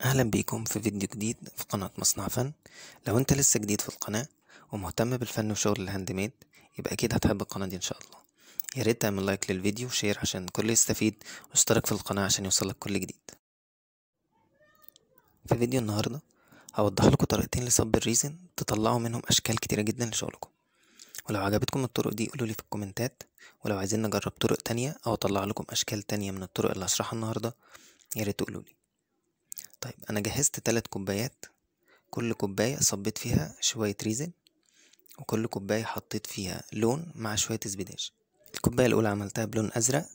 أهلا بيكم في فيديو جديد في قناة مصنع فن لو أنت لسه جديد في القناة ومهتم بالفن وشغل الهاند ميد يبقى أكيد هتحب القناة دي إن شاء الله يا ريت تعمل لايك للفيديو وشير عشان الكل يستفيد واشترك في القناة عشان يوصلك كل جديد في فيديو النهاردة هوضح لكم طريقتين لصب الريزن تطلعوا منهم أشكال كتيرة جدا لشغلكم ولو عجبتكم الطرق دي قولوا لي في الكومنتات ولو عايزين نجرب طرق تانية أو أطلع لكم أشكال تانية من الطرق اللي هشرحها النهاردة يا ريت تقولوا لي طيب أنا جهزت ثلاث كوبايات كل كوباية صبيت فيها شوية ريزن وكل كوباية حطيت فيها لون مع شوية زبداش الكوباية الأولى عملتها بلون أزرق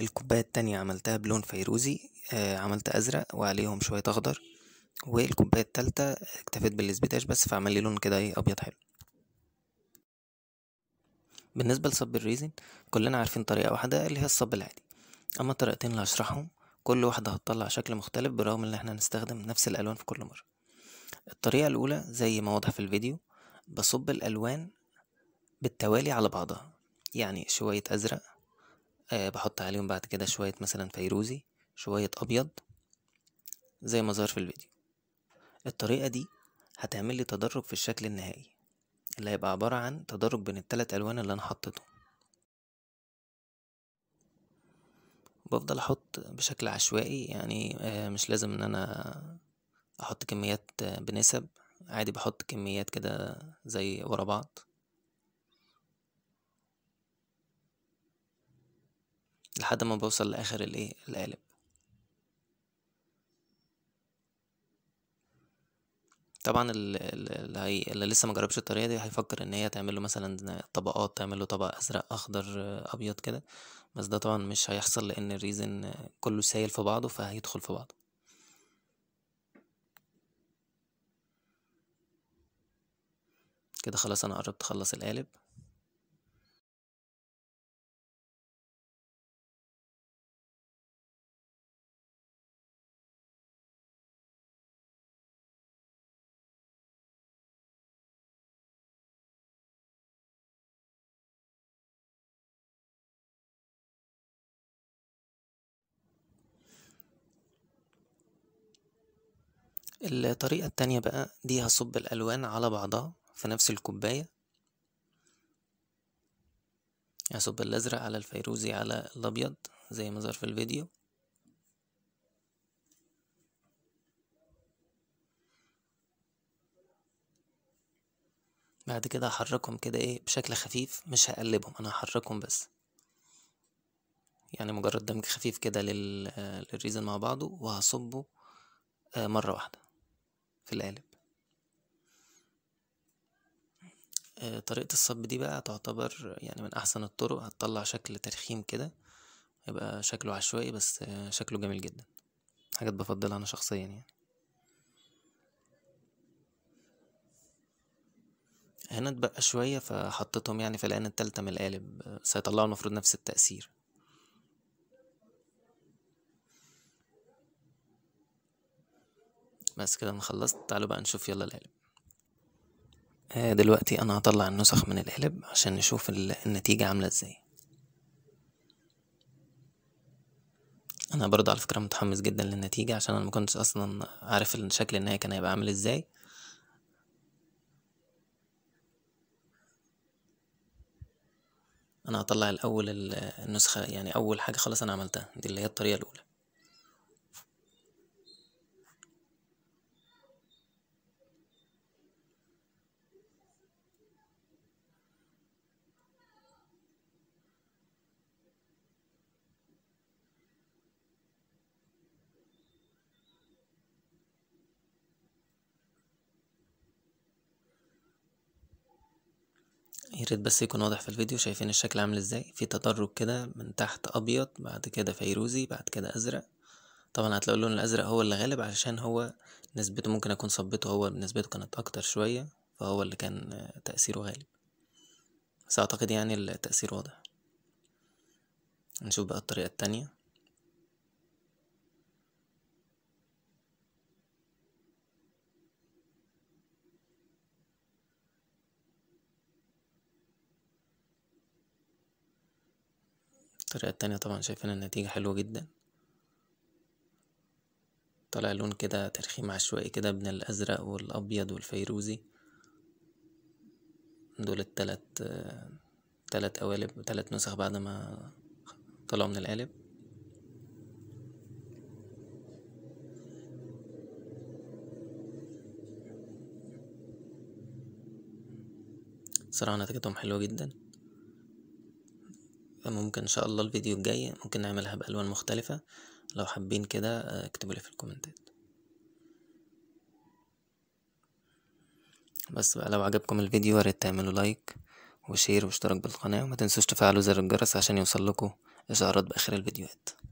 الكوباية التانية عملتها بلون فيروزي آه عملت أزرق وعليهم شوية أخضر والكوباية التالتة اكتفيت بالاسبيداش بس فعمل لي لون كده ايه أبيض حلو بالنسبة لصب الريزن كلنا عارفين طريقة واحدة اللي هي الصب العادي أما الطريقتين اللي هشرحهم كل واحدة هتطلع شكل مختلف برغم ان احنا هنستخدم نفس الالوان في كل مرة الطريقة الاولى زي ما واضح في الفيديو بصب الالوان بالتوالي على بعضها يعني شوية ازرق أه بحط عليهم بعد كده شوية مثلا فيروزي شوية ابيض زي ما ظهر في الفيديو الطريقة دي هتعمل لي تدرج في الشكل النهائي اللي هيبقى عبارة عن تدرج بين التلات ألوان اللي أنا حطيتهم بفضل احط بشكل عشوائي يعني آه، مش لازم ان انا احط كميات بنسب عادي بحط كميات كده زي ورا بعض لحد ما بوصل لاخر الايه القالب طبعا اللي, اللي لسه ما جربش الطريقه دي هيفكر ان هي تعمل له مثلا طبقات تعمل له طبق ازرق اخضر ابيض كده بس ده طبعا مش هيحصل لان الريزن كله سايل في بعضه فهيدخل في بعضه كده خلاص انا قربت اخلص القالب الطريقة التانية بقى دي هصب الألوان على بعضها في نفس الكوباية هصب الأزرق على الفيروزي على الأبيض زي ما ظهر في الفيديو بعد كده هحركهم كده ايه بشكل خفيف مش هقلبهم انا هحركهم بس يعني مجرد دمج خفيف كده للريزن مع بعضه وهصبه آه، مرة واحدة في القالب آه، طريقة الصب دي بقى تعتبر يعني من أحسن الطرق هتطلع شكل ترخيم كده هيبقى شكله عشوائي بس آه، شكله جميل جدا حاجات بفضلها أنا شخصيا يعني هنا اتبقى شوية فحطيتهم يعني في العين التالتة من القالب بس آه، هيطلعوا المفروض نفس التأثير بس كده انا خلصت تعالوا بقى نشوف يلا القالب آه دلوقتي انا هطلع النسخ من القالب عشان نشوف النتيجة عاملة ازاي انا برضه على فكرة متحمس جدا للنتيجة عشان انا مكنتش اصلا عارف الشكل النهاية كان هيبقى عامل ازاي انا هطلع الاول النسخة يعني اول حاجة خلاص انا عملتها دي اللي هي الطريقة الاولى يا ريت بس يكون واضح في الفيديو شايفين الشكل عامل ازاي في تدرج كده من تحت ابيض بعد كده فيروزي بعد كده ازرق طبعا هتلاقوا اللون الازرق هو اللي غالب علشان هو نسبته ممكن اكون صبته هو نسبته كانت اكتر شوية فهو اللي كان تأثيره غالب بس اعتقد يعني التأثير واضح نشوف بقى الطريقة التانية الطريقة التانية طبعا شايفين النتيجة حلوة جدا طلع لون كده ترخيم عشوائي كده بين الأزرق والأبيض والفيروزي دول التلات تلات قوالب تلات نسخ بعد ما طلعوا من القالب صراحة نتيجتهم حلوة جدا ممكن ان شاء الله الفيديو الجاي ممكن نعملها بالوان مختلفه لو حابين كده آه، اكتبوا لي في الكومنتات بس بقى لو عجبكم الفيديو يا ريت تعملوا لايك وشير واشتراك بالقناه وما تنسوش تفعلوا زر الجرس عشان يوصل لكم اشعارات باخر الفيديوهات